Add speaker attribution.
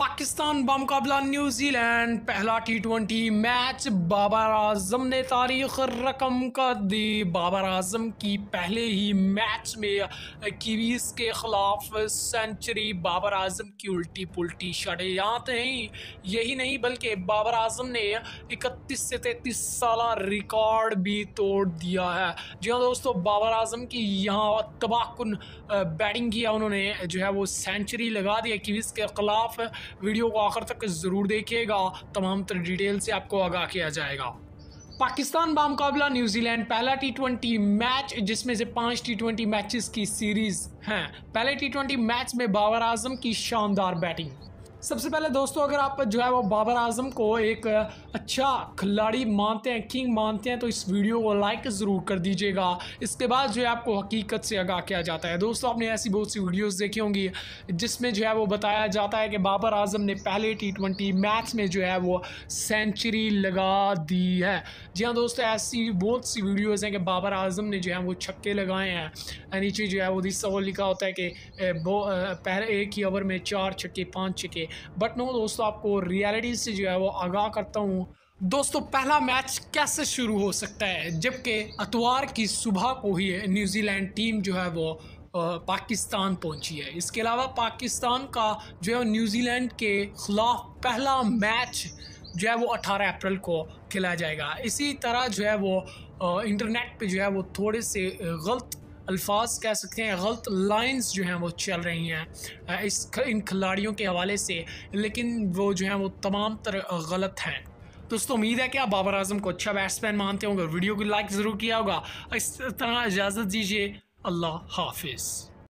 Speaker 1: पाकिस्तान बामकाबला न्यूजीलैंड पहला T twenty match Babar Azam ने तारीख रकम कर दी बाबर आजम की पहले ही मैच में कीवीज के खिलाफ सेंचुरी बाबर आजम की उल्टी पुल्टी शड़े यहाँ नहीं यही नहीं बल्कि बाबर आजम ने 31 से 33 साल रिकॉर्ड भी तोड़ दिया है जी हाँ दोस्तों बाबर आजम की यहाँ तबाहकुन बैटिंग किया उन्होंने जो है वो सेंचुरी लगा दिया कीवीज के खिलाफ वीडियो को आखिर तक ज़रूर देखिएगा तमाम तर डिटेल से आपको आगाह किया जाएगा पाकिस्तान बामकाबला न्यूजीलैंड पहला टी ट्वेंटी मैच जिसमें से पांच टी ट्वेंटी मैचेस की सीरीज हैं पहले टी ट्वेंटी मैच में बाबर आजम की शानदार बैटिंग सबसे पहले दोस्तों अगर आप जो है वो बाबर आजम को एक अच्छा खिलाड़ी मानते हैं किंग मानते हैं तो इस वीडियो को लाइक ज़रूर कर दीजिएगा इसके बाद जो है आपको हकीकत से आगाह किया जाता है दोस्तों आपने ऐसी बहुत सी वीडियोस देखी होंगी जिसमें जो है वो बताया जाता है कि बाबर आजम ने पहले टी मैच में जो है वो सेंचुरी लगा दी है जी हाँ दोस्तों ऐसी बहुत सी वीडियोज़ हैं कि बाबर आजम ने जो है वो छक्के लगाए हैं नीचे जो है वो दिस लिखा होता है कि पहले एक ही ओवर में चार छक्के पाँच छक्के बट नो दोस्तों आपको रियलिटी से जो है वो आगाह करता हूँ दोस्तों पहला मैच कैसे शुरू हो सकता है जबकि अतवार की सुबह को ही न्यूजीलैंड टीम जो है वो पाकिस्तान पहुंची है इसके अलावा पाकिस्तान का जो है न्यूजीलैंड के ख़िलाफ़ पहला मैच जो है वो 18 अप्रैल को खेला जाएगा इसी तरह जो है वो इंटरनेट पे जो है वो थोड़े से गलत अल्फाज कह सकते हैं गलत लाइंस जो हैं वो चल रही हैं इस इन खिलाड़ियों के हवाले से लेकिन वो जो हैं वो तमाम तर गलत हैं दोस्तों उम्मीद है कि आप बाबर आजम को अच्छा बैट्समैन मानते होंगे वीडियो को लाइक ज़रूर किया होगा इस तरह इजाज़त दीजिए अल्लाह हाफिज़